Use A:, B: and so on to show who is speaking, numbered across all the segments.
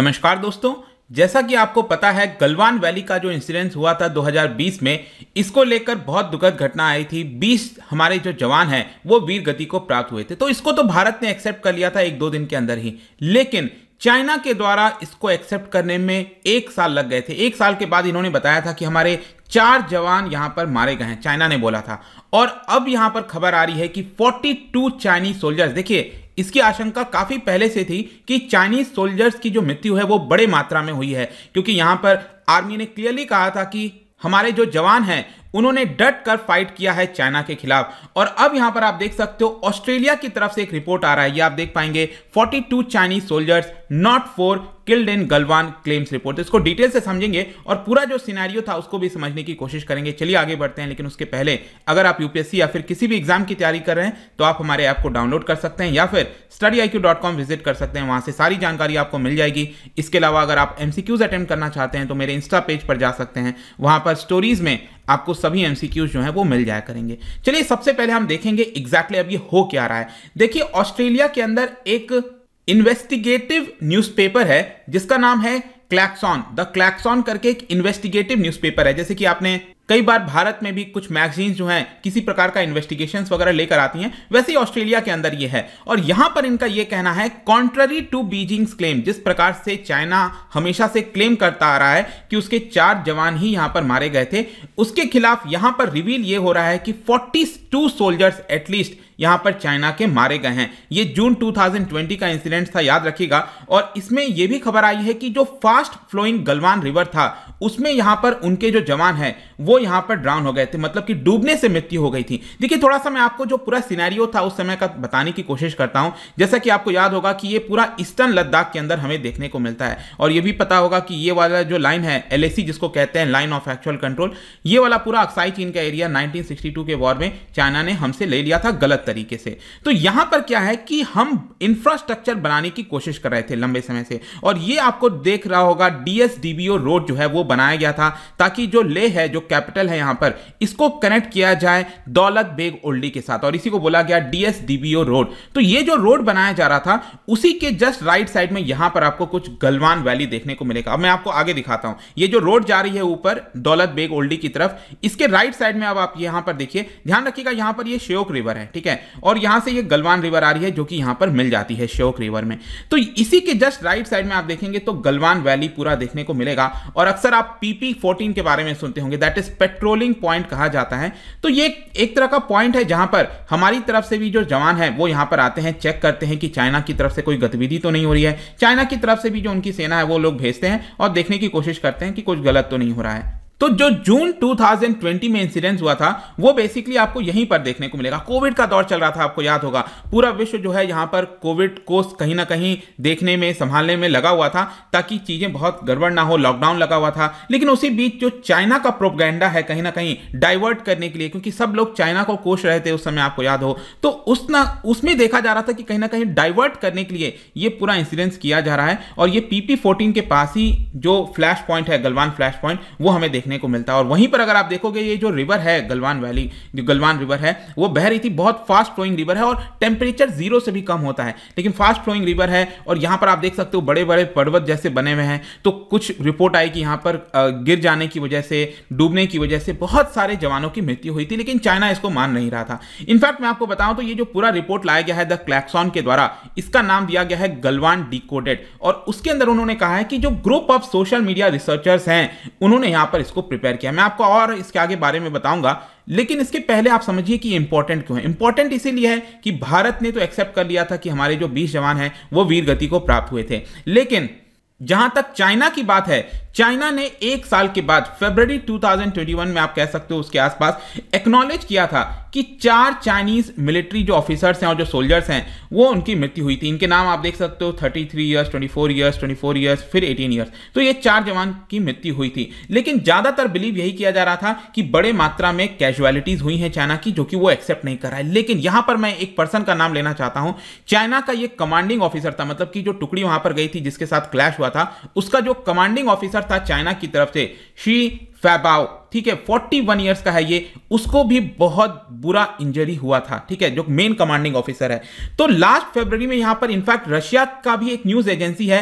A: नमस्कार दोस्तों जैसा कि आपको पता है गलवान वैली का जो इंसिडेंस हुआ था 2020 में इसको लेकर बहुत दुखद घटना आई थी 20 हमारे जो जवान हैं वो वीर गति को प्राप्त हुए थे तो इसको तो भारत ने एक्सेप्ट कर लिया था एक दो दिन के अंदर ही लेकिन चाइना के द्वारा इसको एक्सेप्ट करने में एक साल लग गए थे एक साल के बाद इन्होंने बताया था कि हमारे चार जवान यहां पर मारे गए हैं चाइना ने बोला था और अब यहां पर खबर आ रही है कि 42 चाइनीज सोल्जर्स देखिए इसकी आशंका काफी पहले से थी कि चाइनीज सोल्जर्स की जो मृत्यु है वो बड़े मात्रा में हुई है क्योंकि यहां पर आर्मी ने क्लियरली कहा था कि हमारे जो जवान हैं उन्होंने डट कर फाइट किया है चाइना के खिलाफ और अब यहां पर आप देख सकते हो ऑस्ट्रेलिया की तरफ से एक रिपोर्ट आ रहा है ये आप देख पाएंगे 42 Chinese soldiers not four killed in Galwan claims report इसको डिटेल से समझेंगे और पूरा जो सिनेरियो था उसको भी समझने की कोशिश करेंगे चलिए आगे बढ़ते हैं लेकिन उसके पहले अगर आप यूपीएससी या फिर किसी भी एग्जाम की तैयारी कर रहे हैं तो आप हमारे ऐप को डाउनलोड कर सकते हैं या फिर स्टडी विजिट कर सकते हैं वहां से सारी जानकारी आपको मिल जाएगी इसके अलावा अगर आप एमसीक्यूज अटेम्प्ट करना चाहते हैं तो मेरे इंस्टा पेज पर जा सकते हैं वहां पर स्टोरीज में आपको सभी एमसीक्यूज जो है वो मिल जाया करेंगे चलिए सबसे पहले हम देखेंगे एग्जैक्टली exactly अब ये हो क्या रहा है देखिए ऑस्ट्रेलिया के अंदर एक इन्वेस्टिगेटिव न्यूज़पेपर है जिसका नाम है क्लैक्सॉन द क्लैक्सॉन करके एक इन्वेस्टिगेटिव न्यूज़पेपर है जैसे कि आपने कई बार भारत में भी कुछ मैगजीन्स जो हैं किसी प्रकार का इन्वेस्टिगेशन वगैरह लेकर आती हैं वैसे ही ऑस्ट्रेलिया के अंदर ये है और यहां पर इनका ये कहना है कॉन्ट्ररी टू बीजिंग्स क्लेम जिस प्रकार से चाइना हमेशा से क्लेम करता आ रहा है कि उसके चार जवान ही यहां पर मारे गए थे उसके खिलाफ यहां पर रिवील ये हो रहा है कि 42 सोल्जर्स एटलीस्ट यहां पर चाइना के मारे गए हैं ये जून 2020 का इंसिडेंट था याद रखिएगा और इसमें यह भी खबर आई है कि जो फास्ट फ्लोइंग गलवान रिवर था उसमें यहां पर उनके जो जवान हैं वो यहां पर ड्राउन हो गए थे मतलब कि डूबने से मृत्यु हो गई थी देखिए थोड़ा सा मैं आपको जो पूरा सिनेरियो था उस समय का बताने की कोशिश करता हूं जैसा कि आपको याद होगा कि ये पूरा ईस्टर्न लद्दाख के अंदर हमें देखने को मिलता है और ये भी पता होगा कि ये वाला जो लाइन है एल जिसको कहते हैं लाइन ऑफ एक्चुअल कंट्रोल ये वाला पूरा अक्साई चीन का एरिया नाइनटीन के वॉर में चाइना ने हमसे ले लिया था गलत तरीके से तो यहां पर क्या है कि हम इंफ्रास्ट्रक्चर बनाने की कोशिश कर रहे थे लंबे समय से और ये आपको देख रहा होगा डीएसडीबीओ रोड जो है वो बनाया गया था ताकि जो ले है जो कैपिटल है यहां पर इसको कनेक्ट किया जाए दौलत बेग ओल्डी के साथ और इसी को बोला गया डीएसडीबीओ रोड तो ये जो रोड बनाया जा रहा था उसी के जस्ट राइट साइड में यहां पर आपको कुछ गलवान वैली देखने को मिलेगा अब मैं आपको आगे दिखाता हूं ये जो रोड जा रही है ऊपर दौलत बेग ओल्डी की तरफ इसके राइट साइड में अब आप यहां पर देखिए ध्यान रखिएगा यहां पर ये श्योक रिवर है ठीक है और यहां से ये गलवान रिवर आ रही है जो कि यहां पर मिल जाती है श्योक रिवर में तो इसी के जस्ट राइट साइड में आप देखेंगे तो गलवान वैली पूरा देखने को मिलेगा और अक्सर आप पीपी फोर्टीन के बारे में सुनते होंगे that that is patrolling point कहा जाता है तो ये एक तरह का पॉइंट है जहां पर हमारी तरफ से भी जो जवान है वो यहां पर आते हैं चेक करते हैं कि चाइना की तरफ से कोई गतिविधि तो नहीं हो रही है चाइना की तरफ से भी जो उनकी सेना है वो लोग भेजते हैं और देखने की कोशिश करते हैं कि कुछ गलत तो नहीं हो रहा है तो जो जून 2020 में इंसिडेंस हुआ था वो बेसिकली आपको यहीं पर देखने को मिलेगा कोविड का दौर चल रहा था आपको याद होगा पूरा विश्व जो है यहाँ पर कोविड को कहीं ना कहीं देखने में संभालने में लगा हुआ था ताकि चीज़ें बहुत गड़बड़ ना हो लॉकडाउन लगा हुआ था लेकिन उसी बीच जो चाइना का प्रोपगेंडा है कहीं ना कहीं डाइवर्ट करने के लिए क्योंकि सब लोग चाइना को कोश रहे थे उस समय आपको याद हो तो उस ना उसमें देखा जा रहा था कि कहीं ना कहीं डाइवर्ट करने के लिए ये पूरा इंसिडेंस किया जा रहा है और ये पीपी फोर्टीन के पास ही जो फ्लैश पॉइंट है गलवान फ्लैश पॉइंट वो हमें देखने देखने को मिलता है और वहीं पर अगर आप देखोगे ये जो रिवर है गलवान वैली जो गलवान रिवर है वो बह रही थी बहुत फास्ट फ्लोइंग रिवर है और टेम्परेचर जीरो से भी कम होता है लेकिन फास्ट फ्लोइंग रिवर है और यहाँ पर आप देख सकते हो बड़े बड़े पर्वत जैसे बने हुए हैं तो कुछ रिपोर्ट आई कि यहाँ पर गिर जाने की वजह से डूबने की वजह से बहुत सारे जवानों की मृत्यु हुई थी लेकिन चाइना इसको मान नहीं रहा था इनफैक्ट मैं आपको बताऊं तो ये जो पूरा रिपोर्ट लाया गया है द क्लैक्सॉन के द्वारा इसका नाम दिया गया है गलवान डिकोडेड और उसके अंदर उन्होंने कहा है कि जो group of social media researchers हैं उन्होंने यहां पर इसको इसको प्रिपेयर किया मैं आपको और इसके आगे बारे में बताऊंगा लेकिन इसके पहले आप समझिए कि इंपॉर्टेंट क्यों है इंपॉर्टेंट इसीलिए है कि भारत ने तो एक्सेप्ट कर लिया था कि हमारे जो बीस जवान हैं वो वीर गति को प्राप्त हुए थे लेकिन जहां तक चाइना की बात है चाइना ने एक साल के बाद फरवरी 2021 में आप कह सकते हो उसके आसपास एक्नॉलेज किया था कि चार चाइनीज मिलिट्री जो ऑफिसर्स हैं और जो सोल्जर्स हैं वो उनकी मृत्यु हुई थी इनके नाम आप देख सकते हो 33 इयर्स 24 इयर्स 24 इयर्स फिर 18 इयर्स तो ये चार जवान की मृत्यु हुई थी लेकिन ज़्यादातर बिलीव यही किया जा रहा था कि बड़े मात्रा में कैजुअलिटीज़ हुई हैं चाइना की जो कि वो एक्सेप्ट नहीं कर रहा है लेकिन यहां पर मैं एक पर्सन का नाम लेना चाहता हूं चाइना का ये कमांडिंग ऑफिसर था मतलब कि जो टुकड़ी वहां पर गई थी जिसके साथ क्लैश हुआ था उसका जो कमांडिंग ऑफिसर ऑफिसर था चाइना की तरफ से शी फैबाओ ठीक है 41 इयर्स का है ये उसको भी बहुत बुरा इंजरी हुआ था ठीक है जो मेन कमांडिंग ऑफिसर है तो लास्ट फेब्रवरी में यहां पर इनफैक्ट रशिया का भी एक न्यूज एजेंसी है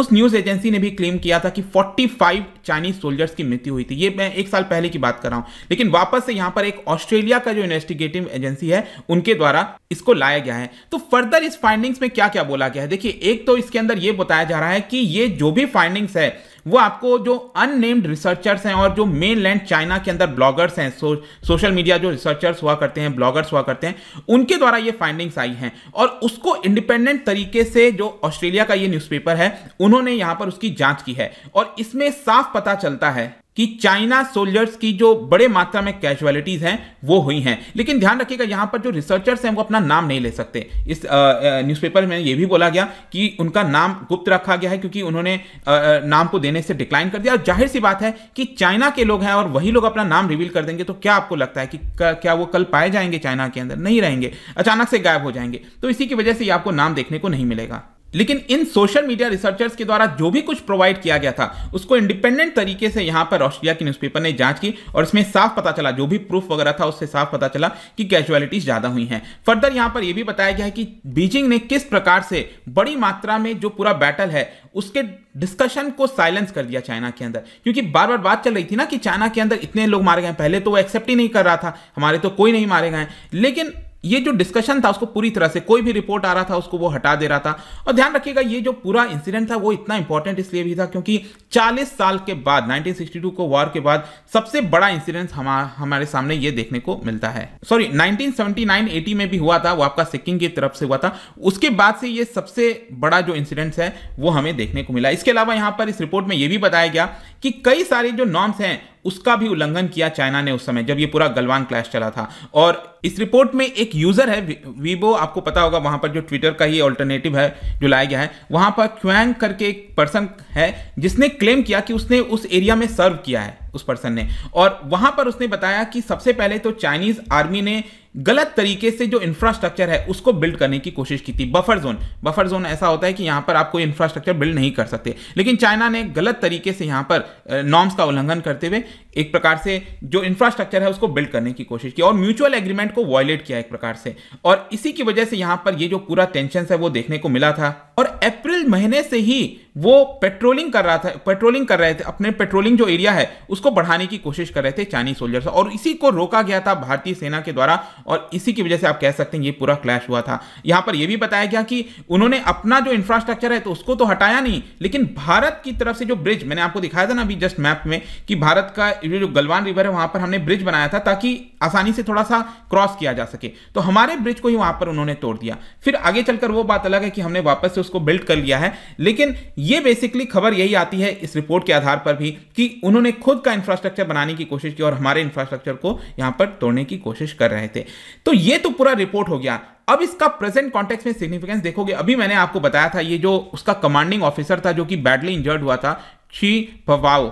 A: उस न्यूज एजेंसी ने भी क्लेम किया था कि 45 चाइनीज सोल्जर्स की मृत्यु हुई थी ये मैं एक साल पहले की बात कर रहा हूं लेकिन वापस से यहां पर एक ऑस्ट्रेलिया का जो इन्वेस्टिगेटिव एजेंसी है उनके द्वारा इसको लाया गया है तो फर्दर इस फाइंडिंग्स में क्या क्या बोला गया है देखिए एक तो इसके अंदर यह बताया जा रहा है कि ये जो भी फाइंडिंग्स है वो आपको जो अननेम्ड रिसर्चर्स हैं और जो मेन लैंड चाइना के अंदर ब्लॉगर्स हैं सो, सोशल मीडिया जो रिसर्चर्स हुआ करते हैं ब्लॉगर्स हुआ करते हैं उनके द्वारा ये फाइंडिंग्स आई हैं और उसको इंडिपेंडेंट तरीके से जो ऑस्ट्रेलिया का ये न्यूज़पेपर है उन्होंने यहाँ पर उसकी जाँच की है और इसमें साफ पता चलता है कि चाइना सोल्जर्स की जो बड़े मात्रा में कैजुअलिटीज हैं वो हुई हैं लेकिन ध्यान रखिएगा यहाँ पर जो रिसर्चर्स हैं वो अपना नाम नहीं ले सकते इस न्यूज़पेपर में ये भी बोला गया कि उनका नाम गुप्त रखा गया है क्योंकि उन्होंने आ, नाम को देने से डिक्लाइन कर दिया और जाहिर सी बात है कि चाइना के लोग हैं और वही लोग अपना नाम रिवील कर देंगे तो क्या आपको लगता है कि क्या वो कल पाए जाएंगे चाइना के अंदर नहीं रहेंगे अचानक से गायब हो जाएंगे तो इसी की वजह से आपको नाम देखने को नहीं मिलेगा लेकिन इन सोशल मीडिया रिसर्चर्स के द्वारा जो भी कुछ प्रोवाइड किया गया था उसको इंडिपेंडेंट तरीके से यहां पर ऑस्ट्रिया के न्यूज़पेपर ने जांच की और इसमें साफ पता चला जो भी प्रूफ वगैरह था उससे साफ पता चला कि कैजुअलिटीज ज़्यादा हुई हैं फर्दर यहां पर यह भी बताया गया है कि बीजिंग ने किस प्रकार से बड़ी मात्रा में जो पूरा बैटल है उसके डिस्कशन को साइलेंस कर दिया चाइना के अंदर क्योंकि बार बार बात चल रही थी ना कि चाइना के अंदर इतने लोग मारे गए पहले तो वो एक्सेप्ट ही नहीं कर रहा था हमारे तो कोई नहीं मारे गए लेकिन ये जो डिस्कशन था उसको पूरी तरह से कोई भी रिपोर्ट आ रहा था उसको वो हटा दे रहा था और ध्यान रखिएगा ये जो पूरा इंसिडेंट था वो इतना इंपॉर्टेंट इसलिए भी था क्योंकि 40 साल के बाद 1962 को वॉर के बाद सबसे बड़ा इंसिडेंट हमा, हमारे सामने ये देखने को मिलता है सॉरी 1979-80 में भी हुआ था वो आपका सिक्किम की तरफ से हुआ था उसके बाद से ये सबसे बड़ा जो इंसिडेंट है वो हमें देखने को मिला इसके अलावा यहां पर इस रिपोर्ट में यह भी बताया गया कि कई सारे जो नॉर्म्स हैं उसका भी उल्लंघन किया चाइना ने उस समय जब ये पूरा गलवान क्लैश चला था और इस रिपोर्ट में एक यूज़र है वीवो आपको पता होगा वहाँ पर जो ट्विटर का ही ऑल्टरनेटिव है जो लाया गया है वहाँ पर क्वैंग करके एक पर्सन है जिसने क्लेम किया कि उसने उस एरिया में सर्व किया है उस पर्सन ने और वहाँ पर उसने बताया कि सबसे पहले तो चाइनीज़ आर्मी ने गलत तरीके से जो इंफ्रास्ट्रक्चर है उसको बिल्ड करने की कोशिश की थी बफर जोन बफर जोन ऐसा होता है कि यहाँ पर आप कोई इंफ्रास्ट्रक्चर बिल्ड नहीं कर सकते लेकिन चाइना ने गलत तरीके से यहाँ पर नॉर्म्स का उल्लंघन करते हुए एक प्रकार से जो इंफ्रास्ट्रक्चर है उसको बिल्ड करने की कोशिश की और म्यूचुअल एग्रीमेंट को वॉयलेट किया एक प्रकार से और इसी की वजह से यहां पर ये जो पूरा टेंशन है वो देखने को मिला था और अप्रैल महीने से ही वो पेट्रोलिंग कर रहा था पेट्रोलिंग कर रहे थे अपने पेट्रोलिंग जो एरिया है उसको बढ़ाने की कोशिश कर रहे थे चाइनीज सोल्जर्स और इसी को रोका गया था भारतीय सेना के द्वारा और इसी की वजह से आप कह सकते हैं ये पूरा क्लैश हुआ था यहाँ पर यह भी बताया गया कि उन्होंने अपना जो इंफ्रास्ट्रक्चर है तो उसको तो हटाया नहीं लेकिन भारत की तरफ से जो ब्रिज मैंने आपको दिखाया था ना अभी जस्ट मैप में कि भारत का जो गलवान रिवर है वहां पर हमने ब्रिज बनाया था ताकि आसानी से थोड़ा सा क्रॉस किया जा सके तो हमारे ब्रिज को ही वहां पर उन्होंने तोड़ दिया फिर आगे चलकर वो बात अलग है कि हमने वापस से उसको बिल्ड कर लिया है लेकिन ये बेसिकली खबर यही आती है इस रिपोर्ट के आधार पर भी कि उन्होंने खुद का इंफ्रास्ट्रक्चर बनाने की कोशिश की और हमारे इंफ्रास्ट्रक्चर को यहां पर तोड़ने की कोशिश कर रहे थे तो ये तो पूरा रिपोर्ट हो गया अब इसका प्रेजेंट कॉन्टेक्स्ट में सिग्निफिकेंस देखोगे अभी मैंने आपको बताया था ये जो उसका कमांडिंग ऑफिसर था जो कि बैडली इंजर्ड हुआ था शी फवाओ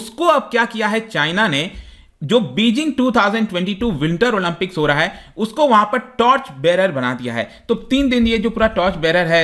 A: उसको अब क्या किया है चाइना ने जो बीजिंग 2022 विंटर ओलंपिक्स हो रहा है उसको वहां पर टॉर्च बेरर बना दिया है तो तीन दिन ये जो पूरा टॉर्च बेरर है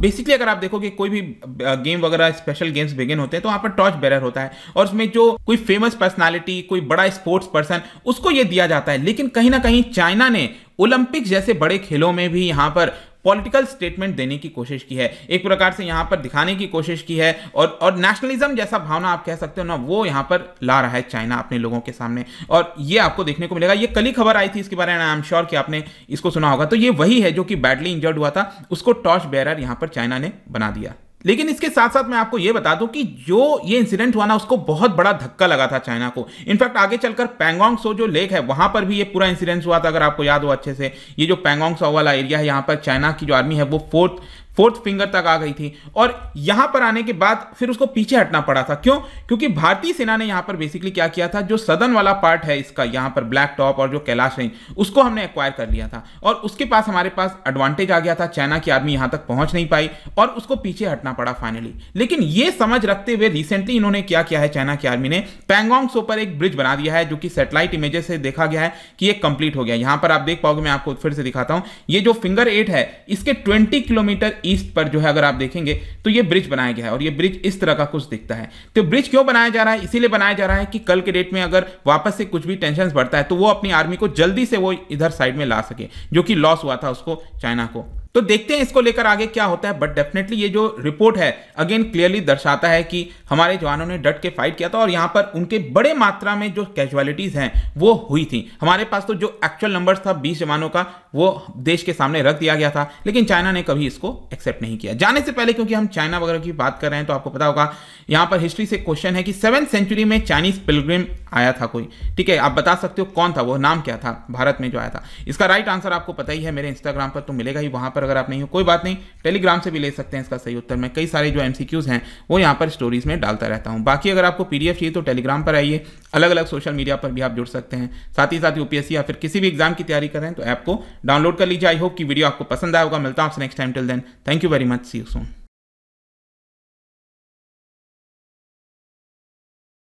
A: बेसिकली अगर आप देखोगे कोई भी गेम वगैरह स्पेशल गेम्स बिगिन होते हैं तो वहां पर टॉर्च बेरर होता है और उसमें जो कोई फेमस पर्सनालिटी कोई बड़ा स्पोर्ट्स पर्सन उसको ये दिया जाता है लेकिन कहीं ना कहीं चाइना ने ओलंपिक्स जैसे बड़े खेलों में भी यहां पर पॉलिटिकल स्टेटमेंट देने की कोशिश की है एक प्रकार से यहां पर दिखाने की कोशिश की है और और नेशनलिज्म जैसा भावना आप कह सकते हो ना वो यहां पर ला रहा है चाइना अपने लोगों के सामने और ये आपको देखने को मिलेगा ये कल ही खबर आई थी इसके बारे में आई एम श्योर कि आपने इसको सुना होगा तो ये वही है जो कि बैडली इंजर्ड हुआ था उसको टॉर्च बैरर यहां पर चाइना ने बना दिया लेकिन इसके साथ साथ मैं आपको ये बता दूं कि जो ये इंसिडेंट हुआ ना उसको बहुत बड़ा धक्का लगा था चाइना को इनफैक्ट आगे चलकर पैंगोंग सो जो लेक है वहां पर भी ये पूरा इंसिडेंट हुआ था अगर आपको याद हो अच्छे से ये जो पैंगोंग सो वाला एरिया है यहाँ पर चाइना की जो आर्मी है वो फोर्थ फोर्थ फिंगर तक आ गई थी और यहां पर आने के बाद फिर उसको पीछे हटना पड़ा था क्यों क्योंकि भारतीय सेना ने यहां पर बेसिकली क्या किया था जो सदन वाला पार्ट है इसका यहां पर ब्लैक टॉप और जो कैलाश रेंज उसको हमने एक्वायर कर लिया था और उसके पास हमारे पास एडवांटेज आ गया था चाइना की आर्मी यहां तक पहुंच नहीं पाई और उसको पीछे हटना पड़ा फाइनली लेकिन ये समझ रखते हुए रिसेंटली इन्होंने क्या किया है चाइना की आर्मी ने पैंगोंग सो पर एक ब्रिज बना दिया है जो कि सेटेलाइट इमेजेस से देखा गया है कि यह कंप्लीट हो गया यहां पर आप देख पाओगे मैं आपको फिर से दिखाता हूं ये जो फिंगर एट है इसके ट्वेंटी किलोमीटर ईस्ट पर जो है अगर आप देखेंगे तो ये ब्रिज बनाया गया है और ये ब्रिज इस तरह का कुछ दिखता है तो ब्रिज क्यों बनाया जा रहा है इसीलिए बनाया जा रहा है कि कल के डेट में अगर वापस से कुछ भी टेंशन बढ़ता है तो वो अपनी आर्मी को जल्दी से वो इधर साइड में ला सके जो कि लॉस हुआ था उसको चाइना को तो देखते हैं इसको लेकर आगे क्या होता है बट डेफिनेटली ये जो रिपोर्ट है अगेन क्लियरली दर्शाता है कि हमारे जवानों ने डट के फाइट किया था और यहाँ पर उनके बड़े मात्रा में जो कैजुअलिटीज़ हैं वो हुई थी हमारे पास तो जो एक्चुअल नंबर था बीस जवानों का वो देश के सामने रख दिया गया था लेकिन चाइना ने कभी इसको एक्सेप्ट नहीं किया जाने से पहले क्योंकि हम चाइना वगैरह की बात कर रहे हैं तो आपको पता होगा यहाँ पर हिस्ट्री से क्वेश्चन है कि सेवन सेंचुरी में चाइनीज पिलग्रिम आया था कोई ठीक है आप बता सकते हो कौन था वो नाम क्या था भारत में जो आया था इसका राइट आंसर आपको पता ही है मेरे इंस्टाग्राम पर तो मिलेगा ही वहाँ पर पर अगर आप नहीं हो कोई बात नहीं टेलीग्राम से भी ले सकते हैं इसका सही उत्तर मैं कई सारे जो एम हैं वो यहाँ पर स्टोरीज में डालता रहता हूँ बाकी अगर आपको पी चाहिए तो टेलीग्राम पर आइए अलग अलग सोशल मीडिया पर भी आप जुड़ सकते हैं साथ ही साथ यूपीएससी या फिर किसी भी एग्जाम की तैयारी करें तो ऐप को डाउनलोड कर लीजिए आई होप कि वीडियो आपको पसंद आएगा मिलता हूँ आपसे next time till then thank you very much see you Son